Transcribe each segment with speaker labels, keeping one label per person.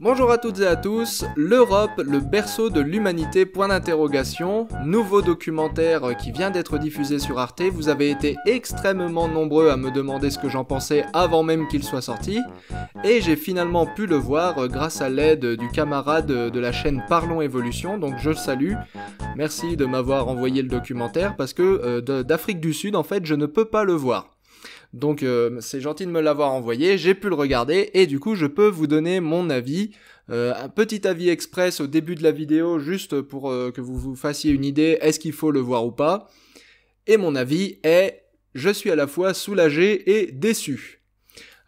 Speaker 1: Bonjour à toutes et à tous, l'Europe, le berceau de l'humanité, point d'interrogation, nouveau documentaire qui vient d'être diffusé sur Arte, vous avez été extrêmement nombreux à me demander ce que j'en pensais avant même qu'il soit sorti, et j'ai finalement pu le voir grâce à l'aide du camarade de la chaîne Parlons Évolution, donc je le salue, merci de m'avoir envoyé le documentaire, parce que euh, d'Afrique du Sud en fait je ne peux pas le voir. Donc euh, c'est gentil de me l'avoir envoyé, j'ai pu le regarder et du coup je peux vous donner mon avis. Euh, un petit avis express au début de la vidéo juste pour euh, que vous vous fassiez une idée est-ce qu'il faut le voir ou pas. Et mon avis est je suis à la fois soulagé et déçu.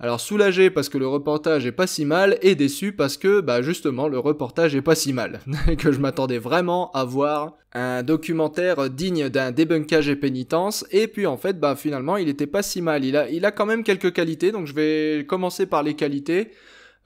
Speaker 1: Alors soulagé parce que le reportage est pas si mal et déçu parce que bah justement le reportage est pas si mal que je m'attendais vraiment à voir un documentaire digne d'un débunkage et pénitence et puis en fait bah finalement il était pas si mal. Il a il a quand même quelques qualités donc je vais commencer par les qualités.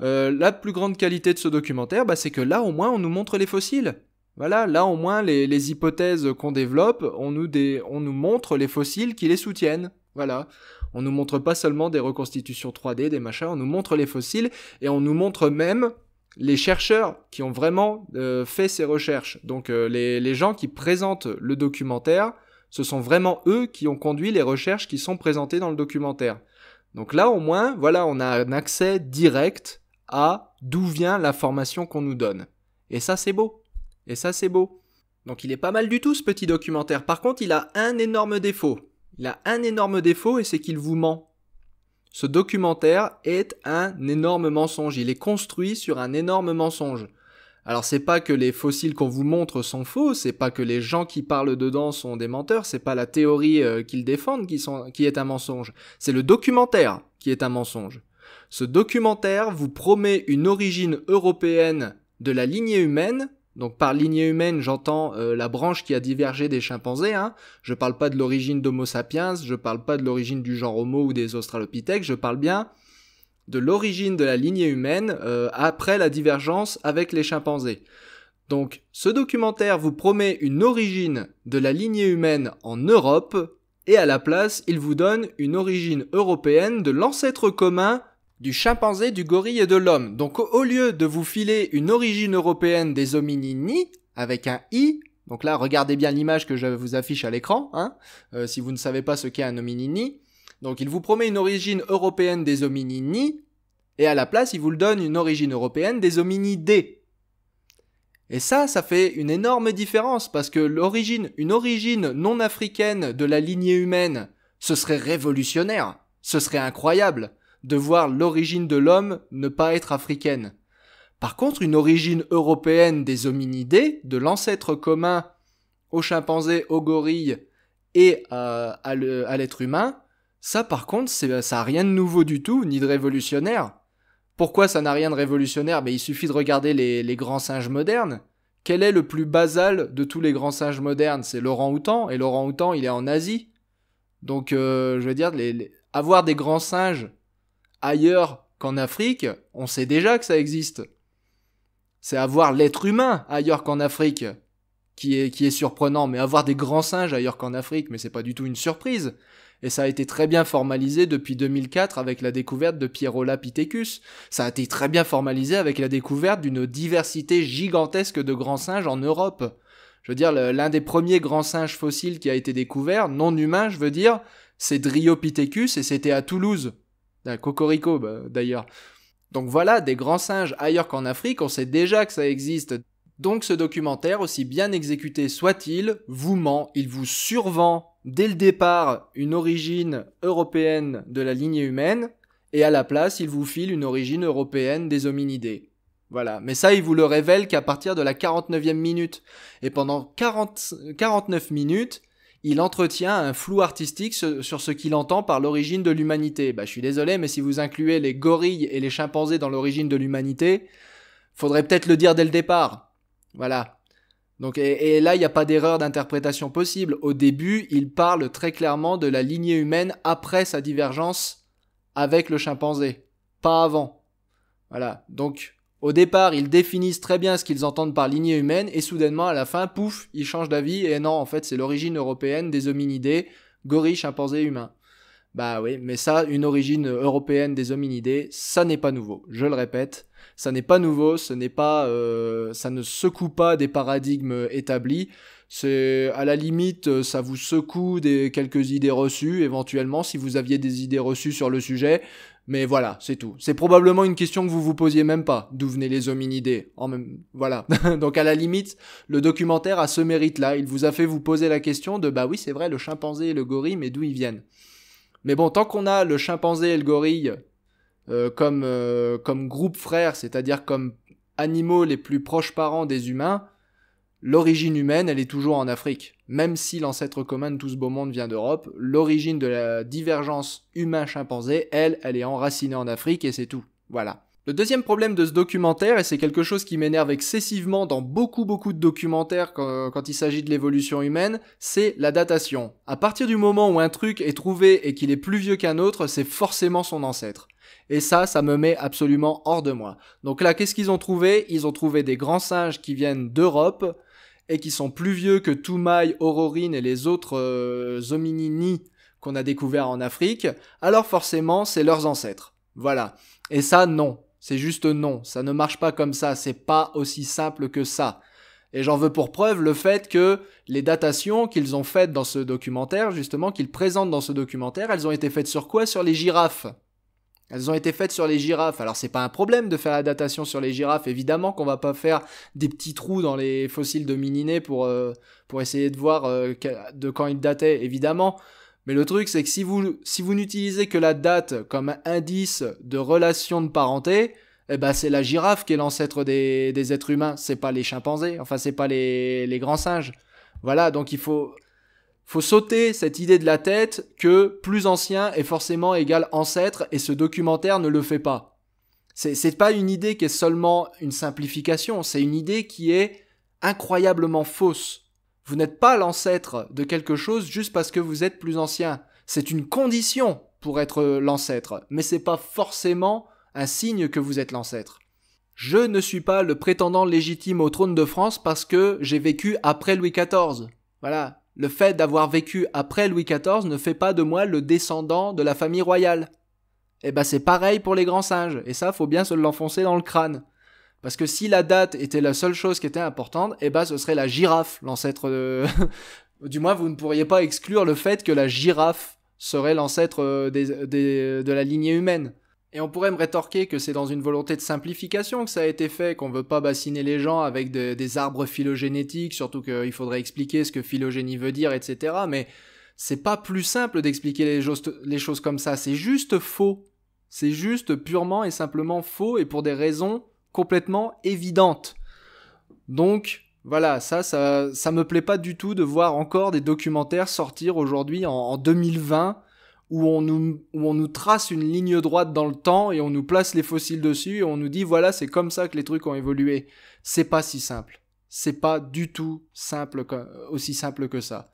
Speaker 1: Euh, la plus grande qualité de ce documentaire, bah, c'est que là au moins on nous montre les fossiles. Voilà, là au moins les, les hypothèses qu'on développe, on nous, on nous montre les fossiles qui les soutiennent. Voilà. On nous montre pas seulement des reconstitutions 3D, des machins, on nous montre les fossiles et on nous montre même les chercheurs qui ont vraiment euh, fait ces recherches. Donc euh, les, les, gens qui présentent le documentaire, ce sont vraiment eux qui ont conduit les recherches qui sont présentées dans le documentaire. Donc là au moins, voilà, on a un accès direct à d'où vient la formation qu'on nous donne. Et ça c'est beau. Et ça c'est beau. Donc il est pas mal du tout ce petit documentaire. Par contre, il a un énorme défaut il a un énorme défaut et c'est qu'il vous ment. Ce documentaire est un énorme mensonge. Il est construit sur un énorme mensonge. Alors c'est pas que les fossiles qu'on vous montre sont faux, c'est pas que les gens qui parlent dedans sont des menteurs, c'est pas la théorie euh, qu'ils défendent qui est un mensonge, c'est le documentaire qui est un mensonge. Ce documentaire vous promet une origine européenne de la lignée humaine donc par lignée humaine, j'entends euh, la branche qui a divergé des chimpanzés. Hein. Je parle pas de l'origine d'Homo sapiens, je parle pas de l'origine du genre Homo ou des Australopithèques, je parle bien de l'origine de la lignée humaine euh, après la divergence avec les chimpanzés. Donc ce documentaire vous promet une origine de la lignée humaine en Europe et à la place il vous donne une origine européenne de l'ancêtre commun du chimpanzé, du gorille et de l'homme. Donc au lieu de vous filer une origine européenne des hominini avec un i, donc là regardez bien l'image que je vous affiche à l'écran, hein, euh, si vous ne savez pas ce qu'est un hominini. Donc il vous promet une origine européenne des hominini et à la place il vous le donne une origine européenne des hominidés. Et ça, ça fait une énorme différence parce que l'origine, une origine non africaine de la lignée humaine, ce serait révolutionnaire, ce serait incroyable de voir l'origine de l'homme ne pas être africaine. Par contre, une origine européenne des hominidés, de l'ancêtre commun aux chimpanzés, aux gorilles et à l'être humain, ça par contre, ça n'a rien de nouveau du tout, ni de révolutionnaire. Pourquoi ça n'a rien de révolutionnaire Mais ben, Il suffit de regarder les, grands singes modernes. Quel est le plus basal de tous les grands singes modernes C'est Laurent outan et l'orang-outan, il est en Asie. Donc, euh, je veux dire, avoir des grands singes ailleurs qu'en Afrique, on sait déjà que ça existe. C'est avoir l'être humain ailleurs qu'en Afrique qui est, qui est surprenant, mais avoir des grands singes ailleurs qu'en Afrique, mais c'est pas du tout une surprise. Et ça a été très bien formalisé depuis 2004 avec la découverte de Pierola Pithecus. Ça a été très bien formalisé avec la découverte d'une diversité gigantesque de grands singes en Europe. Je veux dire, l'un des premiers grands singes fossiles qui a été découvert, non humain, je veux dire, c'est Dryopithecus et c'était à Toulouse. Cocorico, bah, d'ailleurs. Donc voilà, des grands singes ailleurs qu'en Afrique, on sait déjà que ça existe. Donc ce documentaire, aussi bien exécuté soit-il, vous ment, il vous survend dès le départ une origine européenne de la lignée humaine, et à la place, il vous file une origine européenne des hominidés. Voilà, mais ça, il vous le révèle qu'à partir de la 49e minute. Et pendant 49 minutes, il entretient un flou artistique sur ce qu'il entend par l'origine de l'humanité. Bah, je suis désolé, mais si vous incluez les gorilles et les chimpanzés dans l'origine de l'humanité, faudrait peut-être le dire dès le départ. Voilà. Donc, et, et là, il n'y a pas d'erreur d'interprétation possible. Au début, il parle très clairement de la lignée humaine après sa divergence avec le chimpanzé, pas avant. Voilà. Donc, au départ, ils définissent très bien ce qu'ils entendent par lignée humaine et soudainement, à la fin, pouf, ils changent d'avis et non, en fait, c'est l'origine européenne des hominidés, gorilles, chimpanzés, humain. Bah oui, mais ça, une origine européenne des hominidés, ça n'est pas nouveau. Je le répète, ça n'est pas nouveau, ce n'est pas, euh, ça ne secoue pas des paradigmes établis. C'est à la limite, ça vous secoue des quelques idées reçues. Éventuellement, si vous aviez des idées reçues sur le sujet, mais voilà, c'est tout. C'est probablement une question que vous vous posiez même pas. D'où venaient les hominidés En même, voilà. Donc à la limite, le documentaire a ce mérite-là. Il vous a fait vous poser la question de bah oui, c'est vrai, le chimpanzé et le gorille, mais d'où ils viennent Mais bon, tant qu'on a le chimpanzé et le gorille euh, comme euh, comme groupe frère, c'est-à-dire comme animaux les plus proches parents des humains, L'origine humaine, elle est toujours en Afrique. Même si l'ancêtre commun de tout ce beau monde vient d'Europe, l'origine de la divergence humain-chimpanzé, elle, elle est enracinée en Afrique et c'est tout. Voilà. Le deuxième problème de ce documentaire, et c'est quelque chose qui m'énerve excessivement dans beaucoup beaucoup de documentaires quand, il s'agit de l'évolution humaine, c'est la datation. À partir du moment où un truc est trouvé et qu'il est plus vieux qu'un autre, c'est forcément son ancêtre. Et ça, ça me met absolument hors de moi. Donc là, qu'est-ce qu'ils ont trouvé Ils ont trouvé des grands singes qui viennent d'Europe, et qui sont plus vieux que Toumaï, Aurorine et les autres euh, qu'on a découverts en Afrique, alors forcément c'est leurs ancêtres. Voilà. Et ça, non. C'est juste non. Ça ne marche pas comme ça. C'est pas aussi simple que ça. Et j'en veux pour preuve le fait que les datations qu'ils ont faites dans ce documentaire, justement, qu'ils présentent dans ce documentaire, elles ont été faites sur quoi Sur les girafes. Elles ont été faites sur les girafes. Alors c'est pas un problème de faire la datation sur les girafes. Évidemment qu'on va pas faire des petits trous dans les fossiles de Mininé pour, euh, pour essayer de voir euh, de quand ils dataient, évidemment. Mais le truc c'est que si vous, si vous n'utilisez que la date comme indice de relation de parenté, eh ben c'est la girafe qui est l'ancêtre des, êtres humains, c'est pas les chimpanzés, enfin c'est pas les grands singes. Voilà, donc il faut faut sauter cette idée de la tête que plus ancien est forcément égal ancêtre et ce documentaire ne le fait pas. C'est, pas une idée qui est seulement une simplification, c'est une idée qui est incroyablement fausse. Vous n'êtes pas l'ancêtre de quelque chose juste parce que vous êtes plus ancien. C'est une condition pour être l'ancêtre, mais c'est pas forcément un signe que vous êtes l'ancêtre. Je ne suis pas le prétendant légitime au trône de France parce que j'ai vécu après Louis XIV. Voilà. Le fait d'avoir vécu après Louis XIV ne fait pas de moi le descendant de la famille royale. Eh ben c'est pareil pour les grands singes, et ça faut bien se l'enfoncer dans le crâne. Parce que si la date était la seule chose qui était importante, et eh ben ce serait la girafe, l'ancêtre de... du moins vous ne pourriez pas exclure le fait que la girafe serait l'ancêtre euh, de la lignée humaine. Et on pourrait me rétorquer que c'est dans une volonté de simplification que ça a été fait, qu'on ne veut pas bassiner les gens avec des arbres phylogénétiques, surtout qu'il faudrait expliquer ce que phylogénie veut dire, etc. Mais c'est pas plus simple d'expliquer les, choses comme ça, c'est juste faux. C'est juste purement et simplement faux et pour des raisons complètement évidentes. Donc, voilà, ça, ça, ça me plaît pas du tout de voir encore des documentaires sortir aujourd'hui en 2020 où on, nous, trace une ligne droite dans le temps et on nous place les fossiles dessus et on nous dit voilà, c'est comme ça que les trucs ont évolué. C'est pas si simple. C'est pas du tout simple aussi simple que ça.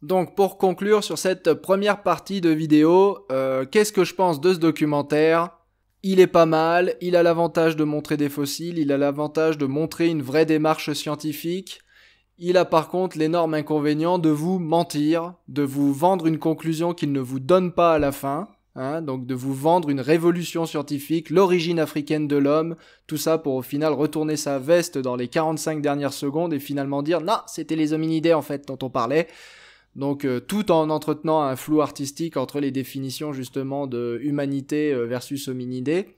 Speaker 1: Donc pour conclure sur cette première partie de vidéo, euh, qu'est-ce que je pense de ce documentaire Il est pas mal, il a l'avantage de montrer des fossiles, il a l'avantage de montrer une vraie démarche scientifique, il a par contre l'énorme inconvénient de vous mentir, de vous vendre une conclusion qu'il ne vous donne pas à la fin, hein, donc de vous vendre une révolution scientifique, l'origine africaine de l'homme, tout ça pour au final retourner sa veste dans les 45 dernières secondes et finalement dire non, c'était les hominidés en fait dont on parlait. Donc euh, tout en entretenant un flou artistique entre les définitions justement de humanité euh, versus hominidés ».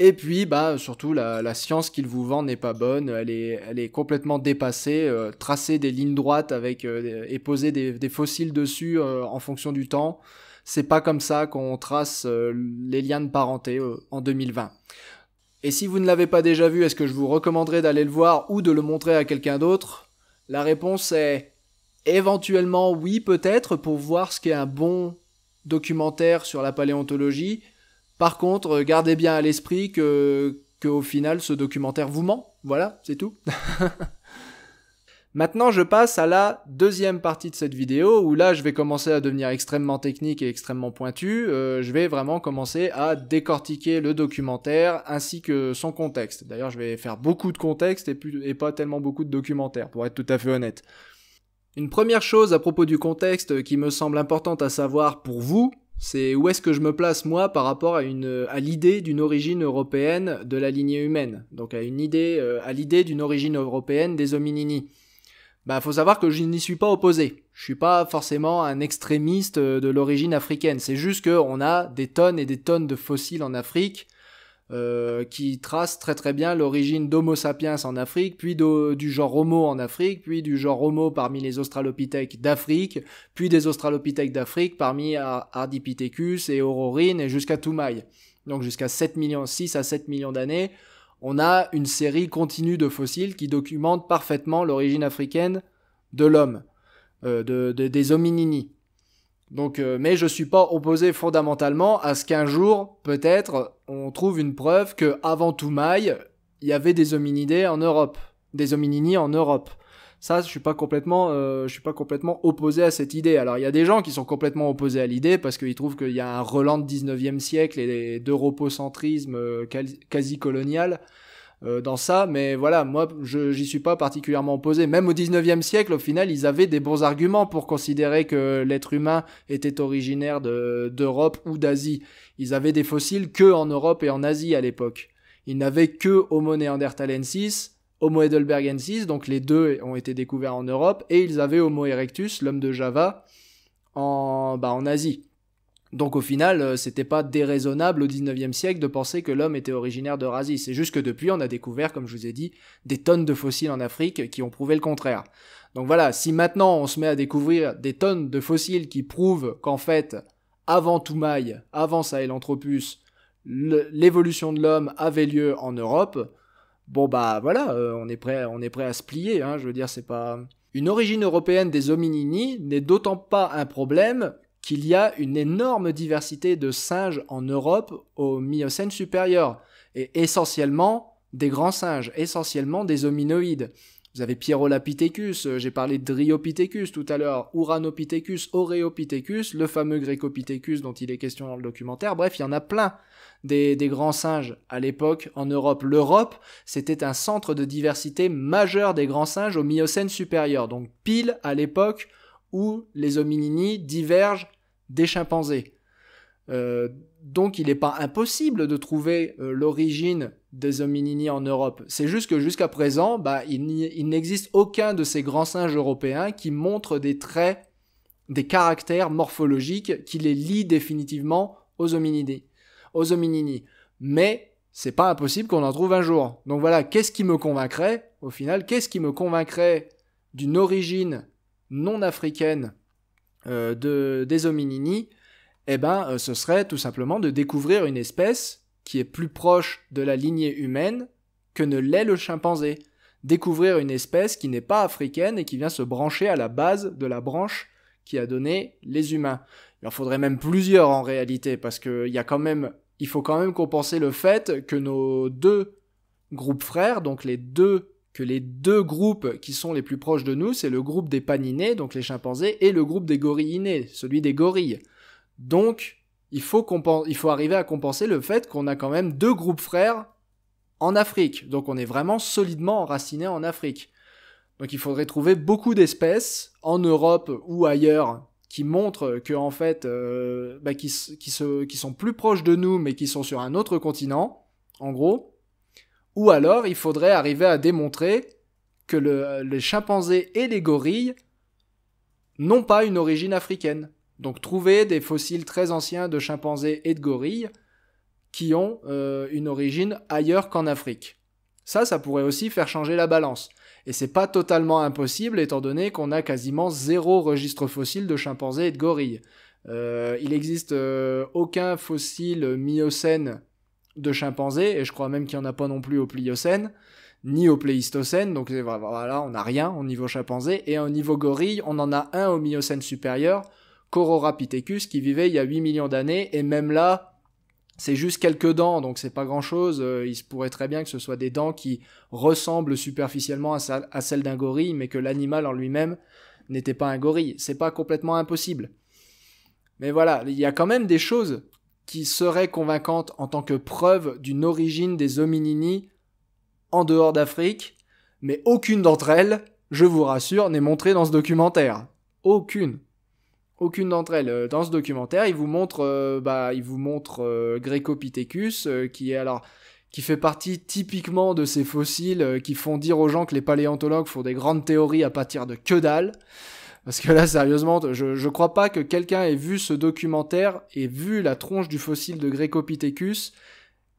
Speaker 1: Et puis, bah, surtout, la, science qu'il vous vend n'est pas bonne, elle est, complètement dépassée. Euh, tracer des lignes droites euh, et poser des, fossiles dessus euh, en fonction du temps, c'est pas comme ça qu'on trace les liens de parenté en 2020. Et si vous ne l'avez pas déjà vu, est-ce que je vous recommanderais d'aller le voir ou de le montrer à quelqu'un d'autre La réponse est éventuellement oui, peut-être, pour voir ce qu'est un bon documentaire sur la paléontologie par contre, euh, gardez bien à l'esprit que, que au final, ce documentaire vous ment. Voilà, c'est tout. Maintenant, je passe à la deuxième partie de cette vidéo où là, je vais commencer à devenir extrêmement technique et extrêmement pointu. Euh, je vais vraiment commencer à décortiquer le documentaire ainsi que son contexte. D'ailleurs, je vais faire beaucoup de contexte et, et pas tellement beaucoup de documentaire, pour être tout à fait honnête. Une première chose à propos du contexte qui me semble importante à savoir pour vous, c'est où est-ce que je me place moi par rapport à l'idée d'une origine européenne de la lignée humaine, donc à euh, à l'idée d'une origine européenne des hominini. Bah faut savoir que je n'y suis pas opposé. Je suis pas forcément un extrémiste euh, de l'origine africaine. C'est juste qu'on a des tonnes et des tonnes de fossiles en Afrique euh, qui trace très très bien l'origine d'Homo sapiens en Afrique, puis du genre Homo en Afrique, puis du genre Homo parmi les Australopithèques d'Afrique, puis des Australopithèques d'Afrique parmi Ardipithecus et Aurorine et jusqu'à Toumaï. Donc jusqu'à 7 millions, 6 à 7 millions d'années, on a une série continue de fossiles qui documentent parfaitement l'origine africaine de l'homme, euh, des hominini. Donc, euh, mais je suis pas opposé fondamentalement à ce qu'un jour, peut-être, on trouve une preuve que avant Toumaï, il y avait des hominidés en Europe, des hominini en Europe. Ça, je suis pas complètement, euh, je suis pas complètement opposé à cette idée. Alors, il y a des gens qui sont complètement opposés à l'idée parce qu'ils trouvent qu'il y a un relent de 19e siècle et d'europocentrisme euh, quasi colonial euh, dans ça, mais voilà, moi, je j'y suis pas particulièrement opposé. Même au 19e siècle, au final, ils avaient des bons arguments pour considérer que l'être humain était originaire d'Europe ou d'Asie. Ils avaient des fossiles que en Europe et en Asie à l'époque. Ils n'avaient que Homo neanderthalensis, Homo heidelbergensis, donc les deux ont été découverts en Europe, et ils avaient Homo erectus, l'homme de Java, en, bah, en Asie. Donc au final, euh, c'était pas déraisonnable au 19e siècle de penser que l'homme était originaire d'Eurasie. C'est juste que depuis, on a découvert, comme je vous ai dit, des tonnes de fossiles en Afrique qui ont prouvé le contraire. Donc voilà, si maintenant on se met à découvrir des tonnes de fossiles qui prouvent qu'en fait, avant Toumaï, avant Sahelanthropus, l'évolution de l'homme avait lieu en Europe, bon bah voilà, euh, on, est prêt, on est prêt à se plier, hein, je veux dire, c'est pas... Une origine européenne des hominini n'est d'autant pas un problème qu'il y a une énorme diversité de singes en Europe au Miocène supérieur, et essentiellement des grands singes, essentiellement des hominoïdes. Vous avez Pierolapithecus, euh, j'ai parlé de Dryopithecus tout à l'heure, Uranopithecus, Oreopithecus, le fameux Grecopithecus dont il est question dans le documentaire. Bref, il y en a plein des, des grands singes à l'époque en Europe. L'Europe, c'était un centre de diversité majeur des grands singes au Miocène supérieur, donc pile à l'époque où les hominini divergent des chimpanzés. Euh, donc il n'est pas impossible de trouver euh, l'origine des hominini en Europe. C'est juste que jusqu'à présent, bah, il n'existe aucun de ces grands singes européens qui montre des traits, des caractères morphologiques qui les lient définitivement aux hominidés, Aux hominini. Mais c'est pas impossible qu'on en trouve un jour. Donc voilà, qu'est-ce qui me convaincrait, au final, qu'est-ce qui me convaincrait d'une origine non africaine euh, de, des hominini, eh ben, euh, ce serait tout simplement de découvrir une espèce qui est plus proche de la lignée humaine que ne l'est le chimpanzé. Découvrir une espèce qui n'est pas africaine et qui vient se brancher à la base de la branche qui a donné les humains. Il en faudrait même plusieurs en réalité, parce qu'il y a quand même, il faut quand même compenser le fait que nos deux groupes frères, donc les deux que les deux groupes qui sont les plus proches de nous, c'est le groupe des paninés, donc les chimpanzés, et le groupe des gorillinés, celui des gorilles. Donc, il faut, il faut arriver à compenser le fait qu'on a quand même deux groupes frères en Afrique. Donc, on est vraiment solidement enraciné en Afrique. Donc, il faudrait trouver beaucoup d'espèces en Europe ou ailleurs qui montrent que en fait, euh, bah, qui sont plus proches de nous, mais qui sont sur un autre continent, en gros ou alors, il faudrait arriver à démontrer que les chimpanzés et les gorilles n'ont pas une origine africaine. Donc trouver des fossiles très anciens de chimpanzés et de gorilles qui ont euh, une origine ailleurs qu'en Afrique. Ça, ça pourrait aussi faire changer la balance. Et c'est pas totalement impossible étant donné qu'on a quasiment zéro registre fossile de chimpanzés et de gorilles. Euh, il n'existe euh, aucun fossile miocène de chimpanzés, et je crois même qu'il n'y en a pas non plus au Pliocène, ni au Pléistocène, donc voilà, on n'a rien au niveau chimpanzé, et au niveau gorille, on en a un au Miocène supérieur, Cororapithecus, qui vivait il y a 8 millions d'années, et même là, c'est juste quelques dents, donc c'est pas grand chose. Euh, il se pourrait très bien que ce soit des dents qui ressemblent superficiellement à, à celles d'un gorille, mais que l'animal en lui-même n'était pas un gorille. C'est pas complètement impossible. Mais voilà, il y a quand même des choses qui serait convaincante en tant que preuve d'une origine des hominini en dehors d'Afrique, mais aucune d'entre elles, je vous rassure, n'est montrée dans ce documentaire. Aucune. Aucune d'entre elles. Euh, dans ce documentaire, il vous montre, gréco euh, bah, vous euh, qui est alors, qui fait partie typiquement de ces fossiles qui font dire aux gens que les paléontologues font des grandes théories à partir de que dalle. Parce que là, sérieusement, je, ne crois pas que quelqu'un ait vu ce documentaire et vu la tronche du fossile de Grécopithecus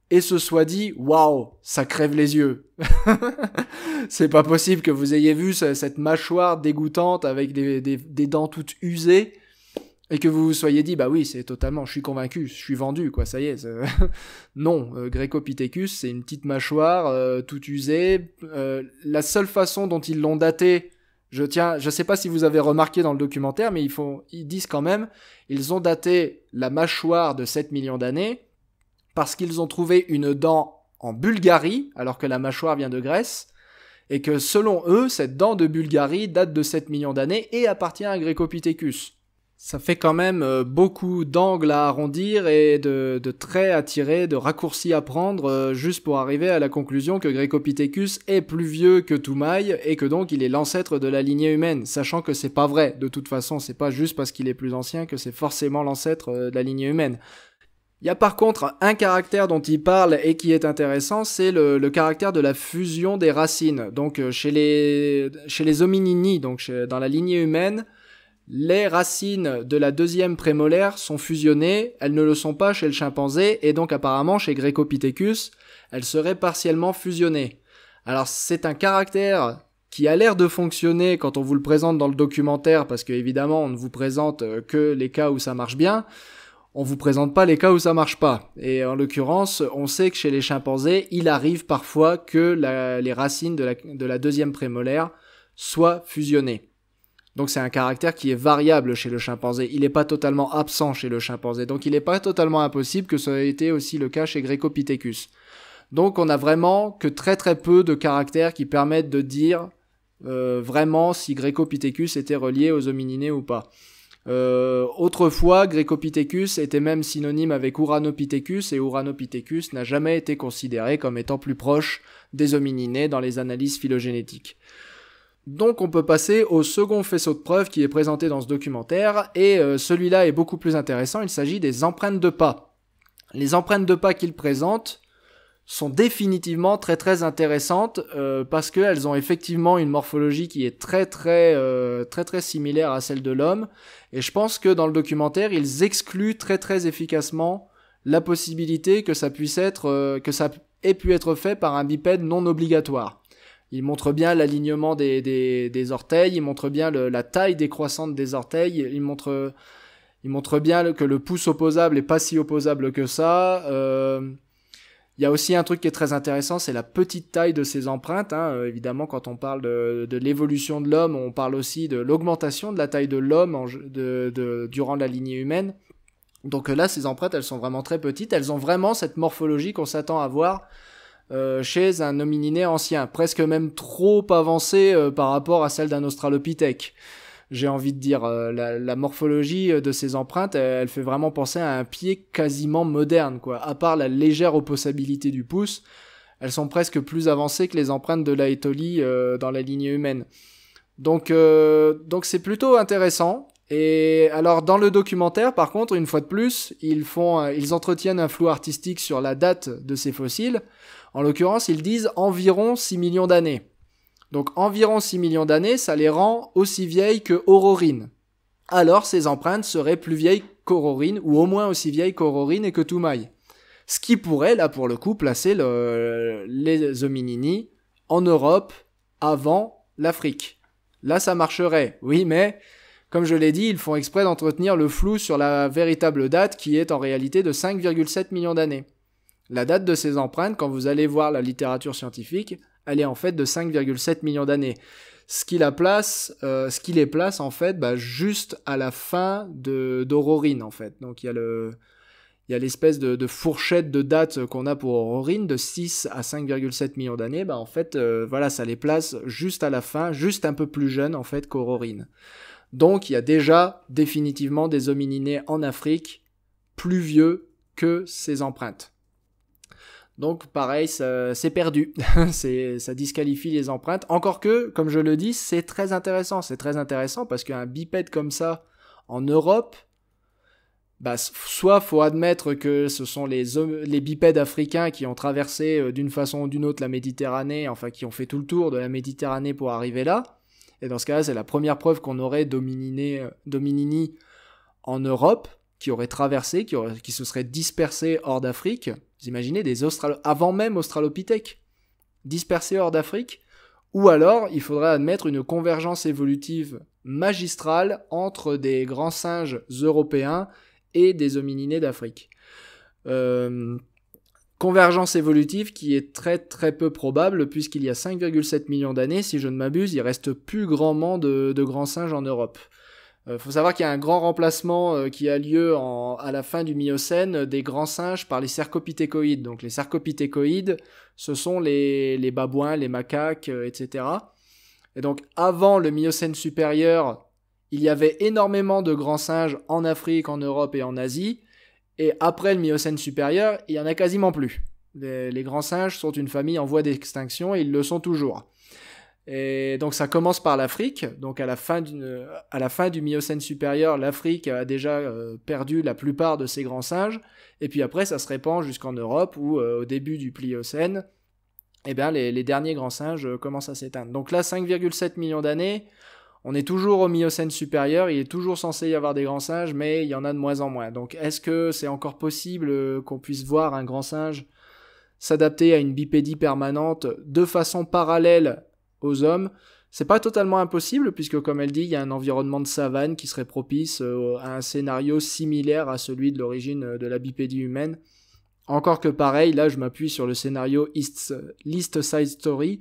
Speaker 1: et se soit dit waouh, ça crève les yeux. c'est pas possible que vous ayez vu cette mâchoire dégoûtante avec des, dents toutes usées et que vous vous soyez dit bah oui, c'est totalement, je suis convaincu, je suis vendu quoi, ça y est. non, gréco euh, Grécopithecus, c'est une petite mâchoire euh, toute usée. Euh, la seule façon dont ils l'ont daté je tiens, je sais pas si vous avez remarqué dans le documentaire, mais ils font, ils disent quand même, ils ont daté la mâchoire de 7 millions d'années parce qu'ils ont trouvé une dent en Bulgarie, alors que la mâchoire vient de Grèce, et que selon eux, cette dent de Bulgarie date de 7 millions d'années et appartient à Grécopithecus. Ça fait quand même euh, beaucoup d'angles à arrondir et de, traits à tirer, de raccourcis à prendre, euh, juste pour arriver à la conclusion que Grecopithecus est plus vieux que Toumaï et que donc il est l'ancêtre de la lignée humaine, sachant que c'est pas vrai. De toute façon, c'est pas juste parce qu'il est plus ancien que c'est forcément l'ancêtre euh, de la lignée humaine. Il y a par contre un caractère dont il parle et qui est intéressant, c'est le, caractère de la fusion des racines. Donc chez les, chez les hominini, donc dans la lignée humaine, les racines de la deuxième prémolaire sont fusionnées, elles ne le sont pas chez le chimpanzé, et donc apparemment chez Grecopithecus, elles seraient partiellement fusionnées. Alors c'est un caractère qui a l'air de fonctionner quand on vous le présente dans le documentaire, parce que évidemment on ne vous présente euh, que les cas où ça marche bien, on vous présente pas les cas où ça marche pas. Et en l'occurrence, on sait que chez les chimpanzés, il arrive parfois que les racines de la deuxième prémolaire soient fusionnées. Donc c'est un caractère qui est variable chez le chimpanzé. Il n'est pas totalement absent chez le chimpanzé. Donc il n'est pas totalement impossible que ça ait été aussi le cas chez Grecopithecus. Donc on a vraiment que très très peu de caractères qui permettent de dire euh, vraiment si Grecopithecus était relié aux homininés ou pas. Euh, autrefois, Grecopithecus était même synonyme avec Uranopithecus et Uranopithecus n'a jamais été considéré comme étant plus proche des homininés dans les analyses phylogénétiques. Donc on peut passer au second faisceau de preuve qui est présenté dans ce documentaire, et euh, celui-là est beaucoup plus intéressant, il s'agit des empreintes de pas. Les empreintes de pas qu'ils présentent sont définitivement très très intéressantes euh, parce qu'elles ont effectivement une morphologie qui est très très euh, très très similaire à celle de l'homme, et je pense que dans le documentaire ils excluent très très efficacement la possibilité que ça puisse être que ça ait pu être fait par un bipède non obligatoire il montre bien l'alignement des, orteils, il montre bien la taille décroissante des orteils, il montre, bien que le pouce opposable n'est pas si opposable que ça. Euh, il y a aussi un truc qui est très intéressant, c'est la petite taille de ces empreintes. Hein. Euh, évidemment, quand on parle de, l'évolution de l'homme, on parle aussi de l'augmentation de la taille de l'homme de, durant la lignée humaine. Donc euh, là, ces empreintes, elles sont vraiment très petites. Elles ont vraiment cette morphologie qu'on s'attend à voir euh, chez un homininé ancien, presque même trop avancé euh, par rapport à celle d'un australopithèque. J'ai envie de dire, euh, la, morphologie de ces empreintes, elle, fait vraiment penser à un pied quasiment moderne, quoi. À part la légère opposabilité du pouce, elles sont presque plus avancées que les empreintes de l'Aétolie dans la lignée humaine. Donc, c'est plutôt intéressant. Et alors dans le documentaire, par contre, une fois de plus, ils entretiennent un flou artistique sur la date de ces fossiles. En l'occurrence, ils disent environ 6 millions d'années. Donc environ 6 millions d'années, ça les rend aussi vieilles que Aurorine. Alors ces empreintes seraient plus vieilles qu'Aurorine, ou au moins aussi vieilles qu'Aurorine et que Toumaï. Ce qui pourrait, là pour le coup, placer les hominini en Europe avant l'Afrique. Là ça marcherait, oui mais... Comme je l'ai dit, ils font exprès d'entretenir le flou sur la véritable date qui est en réalité de 5,7 millions d'années. La date de ces empreintes, quand vous allez voir la littérature scientifique, elle est en fait de 5,7 millions d'années. Euh, ce qui, les place en fait bah, juste à la fin d'Aurorine en fait. Donc il y a l'espèce de, fourchette de dates qu'on a pour Aurorine de 6 à 5,7 millions d'années, bah, en fait, euh, voilà, ça les place juste à la fin, juste un peu plus jeune, en fait qu'Aurorine. Donc il y a déjà définitivement des homininés en Afrique plus vieux que ces empreintes. Donc pareil, c'est perdu, ça disqualifie les empreintes. Encore que, comme je le dis, c'est très intéressant, c'est très intéressant parce qu'un bipède comme ça en Europe, bah, soit soit faut admettre que ce sont les, bipèdes africains qui ont traversé euh, d'une façon ou d'une autre la Méditerranée, enfin qui ont fait tout le tour de la Méditerranée pour arriver là. Et dans ce cas-là, c'est la première preuve qu'on aurait Dominini euh, en Europe qui auraient traversé, qui, se seraient dispersés hors d'Afrique. Vous imaginez des avant même Australopithèque, dispersés hors d'Afrique. Ou alors, il faudrait admettre une convergence évolutive magistrale entre des grands singes européens et des homininés d'Afrique. Euh, convergence évolutive qui est très très peu probable puisqu'il y a 5,7 millions d'années, si je ne m'abuse, il reste plus grandement de grands singes en Europe. Il euh, faut savoir qu'il y a un grand remplacement euh, qui a lieu à la fin du Miocène euh, des grands singes par les cercopithécoïdes. Donc les cercopithécoïdes, ce sont les, babouins, les macaques, etc. Et donc avant le Miocène supérieur, il y avait énormément de grands singes en Afrique, en Europe et en Asie. Et après le Miocène supérieur, il n'y en a quasiment plus. les, grands singes sont une famille en voie d'extinction et ils le sont toujours. Et donc ça commence par l'Afrique. Donc à la fin, du Miocène supérieur, l'Afrique a déjà euh, perdu la plupart de ses grands singes. Et puis après, ça se répand jusqu'en Europe où euh, au début du Pliocène, eh bien, les, derniers grands singes euh, commencent à s'éteindre. Donc là, 5,7 millions d'années, on est toujours au Miocène supérieur, il est toujours censé y avoir des grands singes, mais il y en a de moins en moins. Donc est-ce que c'est encore possible qu'on puisse voir un grand singe s'adapter à une bipédie permanente de façon parallèle aux hommes. C'est pas totalement impossible, puisque comme elle dit, il y a un environnement de savane qui serait propice euh, à un scénario similaire à celui de l'origine euh, de la bipédie humaine. Encore que pareil, là je m'appuie sur le scénario East, Side Story,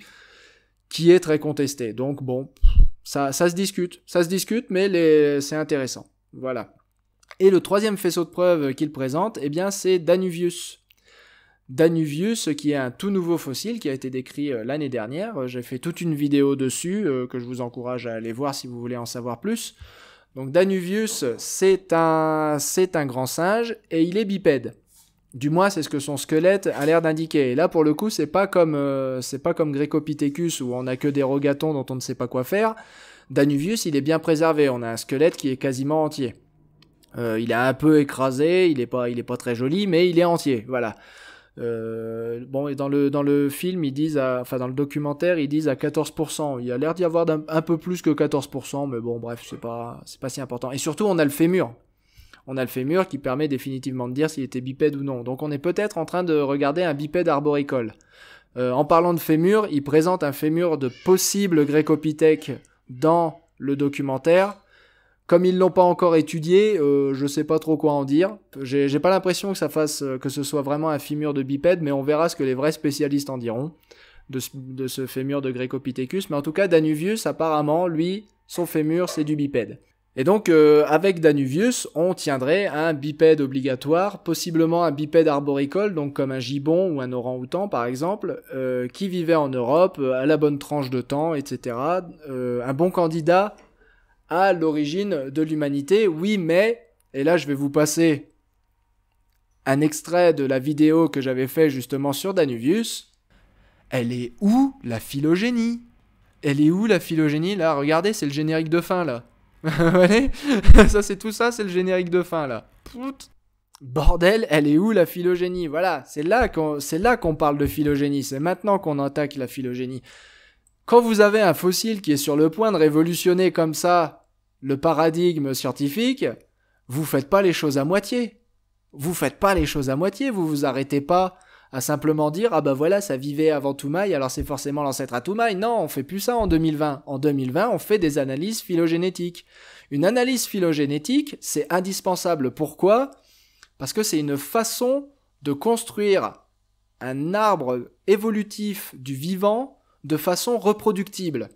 Speaker 1: qui est très contesté. Donc bon, ça, se discute, ça se discute, mais c'est intéressant. Voilà. Et le troisième faisceau de preuve euh, qu'il présente, eh bien c'est Danuvius, Danuvius, qui est un tout nouveau fossile qui a été décrit euh, l'année dernière. Euh, j'ai fait toute une vidéo dessus euh, que je vous encourage à aller voir si vous voulez en savoir plus. Donc Danuvius, c'est un, grand singe et il est bipède. Du moins, c'est ce que son squelette a l'air d'indiquer. Et là, pour le coup, c'est pas comme, c'est pas comme où on a que des rogatons dont on ne sait pas quoi faire. Danuvius, il est bien préservé. On a un squelette qui est quasiment entier. il est un peu écrasé, il n'est pas, il est pas très joli, mais il est entier. Voilà. Euh, bon, dans le, dans le film, ils disent, enfin dans le documentaire, ils disent à 14%. Il y a l'air d'y avoir un, peu plus que 14%, mais bon, bref, c'est pas, pas si important. Et surtout, on a le fémur. On a le fémur qui permet définitivement de dire s'il était bipède ou non. Donc on est peut-être en train de regarder un bipède arboricole. Euh, en parlant de fémur, il présente un fémur de possible grécopithèque dans le documentaire. Comme ils l'ont pas encore étudié, je euh, je sais pas trop quoi en dire. J'ai pas l'impression que ça fasse euh, que ce soit vraiment un fémur de bipède, mais on verra ce que les vrais spécialistes en diront de ce, fémur de Grecopithecus. Mais en tout cas, Danuvius, apparemment, lui, son fémur, c'est du bipède. Et donc, euh, avec Danuvius, on tiendrait un bipède obligatoire, possiblement un bipède arboricole, donc comme un gibbon ou un orang-outan par exemple, qui vivait en Europe à la bonne tranche de temps, etc. un bon candidat à l'origine de l'humanité. Oui, mais, et là je vais vous passer un extrait de la vidéo que j'avais fait justement sur Danuvius. Elle est où la phylogénie Elle est où la phylogénie Là, regardez, c'est le générique de fin là. Allez, ça c'est tout ça, c'est le générique de fin là. Pout Bordel, elle est où la phylogénie Voilà, c'est là qu'on c'est là qu'on parle de phylogénie, c'est maintenant qu'on attaque la phylogénie. Quand vous avez un fossile qui est sur le point de révolutionner comme ça le paradigme scientifique, vous faites pas les choses à moitié. Vous faites pas les choses à moitié, vous vous arrêtez pas à simplement dire ah bah voilà ça vivait avant Toumaï alors c'est forcément l'ancêtre à Toumaï. Non, on fait plus ça en 2020. En 2020, on fait des analyses phylogénétiques. Une analyse phylogénétique, c'est indispensable. Pourquoi Parce que c'est une façon de construire un arbre évolutif du vivant de façon reproductible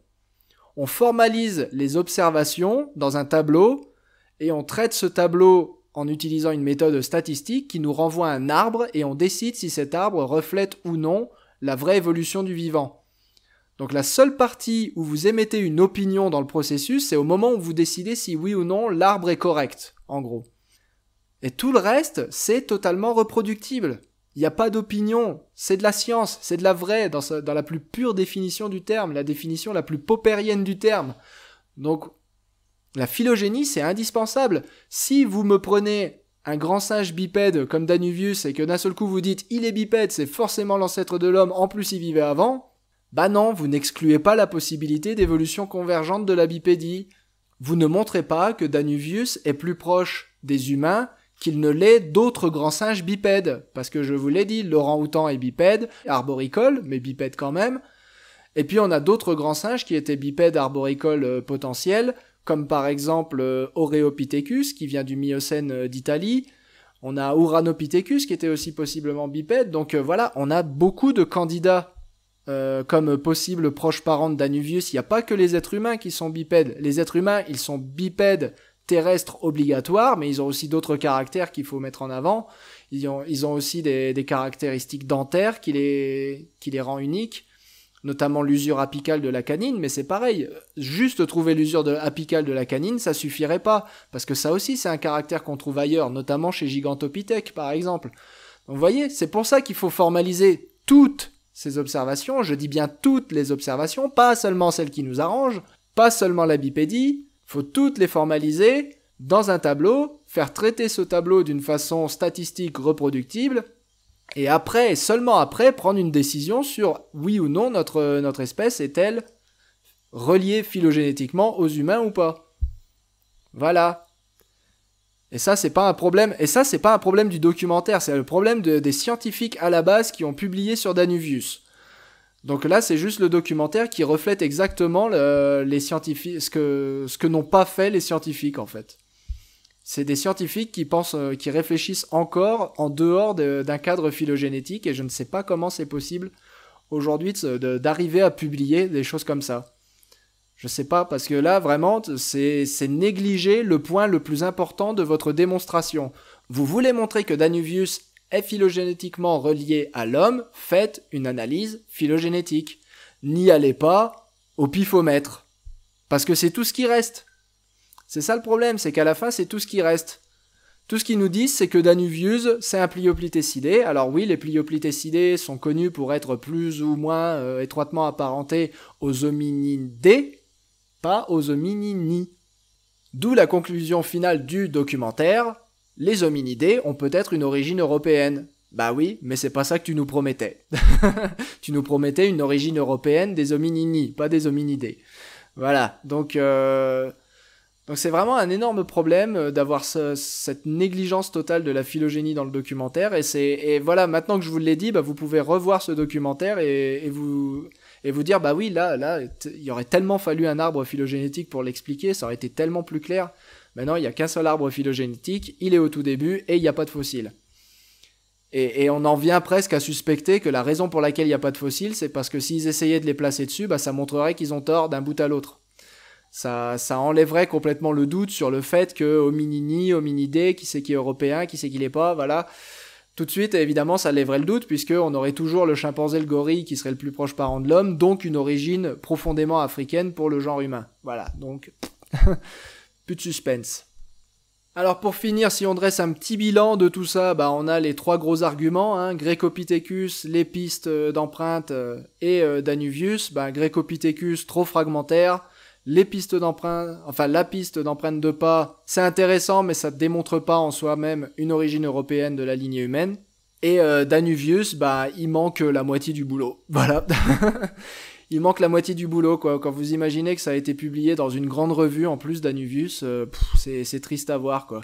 Speaker 1: on formalise les observations dans un tableau et on traite ce tableau en utilisant une méthode statistique qui nous renvoie un arbre et on décide si cet arbre reflète ou non la vraie évolution du vivant. Donc la seule partie où vous émettez une opinion dans le processus, c'est au moment où vous décidez si oui ou non l'arbre est correct, en gros. Et tout le reste, c'est totalement reproductible. Il n'y a pas d'opinion, c'est de la science, c'est de la vraie, dans, la plus pure définition du terme, la définition la plus paupérienne du terme. Donc, la phylogénie, c'est indispensable. Si vous me prenez un grand singe bipède comme Danuvius et que d'un seul coup vous dites il est bipède, c'est forcément l'ancêtre de l'homme, en plus il vivait avant, bah non, vous n'excluez pas la possibilité d'évolution convergente de la bipédie. Vous ne montrez pas que Danuvius est plus proche des humains qu'il ne l'est d'autres grands singes bipèdes. Parce que je vous l'ai dit, Laurent Houtan est bipède, arboricole, mais bipède quand même. Et puis on a d'autres grands singes qui étaient bipèdes arboricoles euh, potentiels, comme par exemple euh, Oreopithecus, qui vient du Miocène euh, d'Italie. On a Uranopithecus, qui était aussi possiblement bipède. Donc voilà, on a beaucoup de candidats comme possible proches parents d'Anuvius, il n'y a pas que les êtres humains qui sont bipèdes. Les êtres humains, ils sont bipèdes terrestre obligatoire, mais ils ont aussi d'autres caractères qu'il faut mettre en avant. Ils ont, aussi des, caractéristiques dentaires qui les, qui rend uniques, notamment l'usure apicale de la canine, mais c'est pareil. Juste trouver l'usure apicale de la canine, ça suffirait pas, parce que ça aussi, c'est un caractère qu'on trouve ailleurs, notamment chez Gigantopithèque, par exemple. vous voyez, c'est pour ça qu'il faut formaliser toutes ces observations, je dis bien toutes les observations, pas seulement celles qui nous arrangent, pas seulement la bipédie, faut toutes les formaliser dans un tableau, faire traiter ce tableau d'une façon statistique reproductible, et après, et seulement après, prendre une décision sur oui ou non notre, espèce est-elle reliée phylogénétiquement aux humains ou pas. Voilà. Et ça, c'est pas un problème. Et ça, c'est pas un problème du documentaire, c'est le problème des scientifiques à la base qui ont publié sur Danuvius. Donc là, c'est juste le documentaire qui reflète exactement les scientifiques, ce que, ce que n'ont pas fait les scientifiques en fait. C'est des scientifiques qui pensent, euh, qui réfléchissent encore en dehors d'un cadre phylogénétique et je ne sais pas comment c'est possible aujourd'hui d'arriver à publier des choses comme ça. Je sais pas, parce que là, vraiment, c'est négliger le point le plus important de votre démonstration. Vous voulez montrer que Danuvius est phylogénétiquement relié à l'homme, faites une analyse phylogénétique. N'y allez pas au pifomètre. Parce que c'est tout ce qui reste. C'est ça le problème, c'est qu'à la fin, c'est tout ce qui reste. Tout ce qu'ils nous disent, c'est que Danuvius, c'est un plioplitécidé. Alors oui, les plioplitécidés sont connus pour être plus ou moins euh, étroitement apparentés aux hominidés, pas aux hominini. D'où la conclusion finale du documentaire, les hominidés ont peut-être une origine européenne. Bah oui, mais c'est pas ça que tu nous promettais. tu nous promettais une origine européenne des hominini, pas des hominidés. Voilà, donc euh, donc c'est vraiment un énorme problème euh, d'avoir cette négligence totale de la phylogénie dans le documentaire. Et c'est voilà, maintenant que je vous l'ai dit, bah, vous pouvez revoir ce documentaire et, vous et vous dire bah oui là là il aurait tellement fallu un arbre phylogénétique pour l'expliquer, ça aurait été tellement plus clair. Maintenant, il n'y a qu'un seul arbre phylogénétique, il est au tout début et il n'y a pas de fossiles. Et, on en vient presque à suspecter que la raison pour laquelle il n'y a pas de fossiles, c'est parce que s'ils essayaient de les placer dessus, bah, ça montrerait qu'ils ont tort d'un bout à l'autre. Ça, ça, enlèverait complètement le doute sur le fait que hominini, hominidé, qui c'est qui est européen, qui c'est qui n'est pas, voilà. Tout de suite, évidemment, ça lèverait le doute, puisqu'on aurait toujours le chimpanzé, le gorille, qui serait le plus proche parent de l'homme, donc une origine profondément africaine pour le genre humain. Voilà, donc... Plus de suspense. Alors pour finir, si on dresse un petit bilan de tout ça, bah on a les trois gros arguments, hein, les pistes euh, d'empreinte euh, et euh, Danuvius. Bah, trop fragmentaire, les pistes d'empreinte, enfin la piste d'empreinte de pas, c'est intéressant mais ça ne démontre pas en soi-même une origine européenne de la lignée humaine. Et Danuvius, bah il manque la moitié du boulot. Voilà il manque la moitié du boulot. Quoi. Quand vous imaginez que ça a été publié dans une grande revue en plus d'Anuvius, euh, c'est triste à voir. Quoi.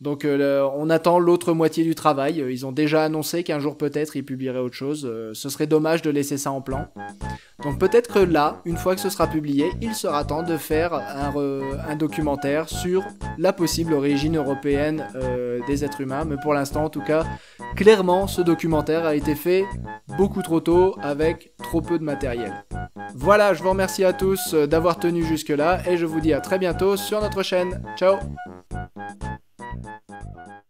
Speaker 1: Donc euh, on attend l'autre moitié du travail. Euh, ils ont déjà annoncé qu'un jour peut-être ils publieraient autre chose. Euh, ce serait dommage de laisser ça en plan. Donc peut-être que là, une fois que ce sera publié, il sera temps de faire un documentaire sur la possible origine européenne des êtres humains. Mais pour l'instant, en tout cas, clairement, ce documentaire a été fait beaucoup trop tôt avec trop peu de matériel. Voilà, je vous remercie à tous d'avoir tenu jusque-là et je vous dis à très bientôt sur notre chaîne. Ciao Thank you.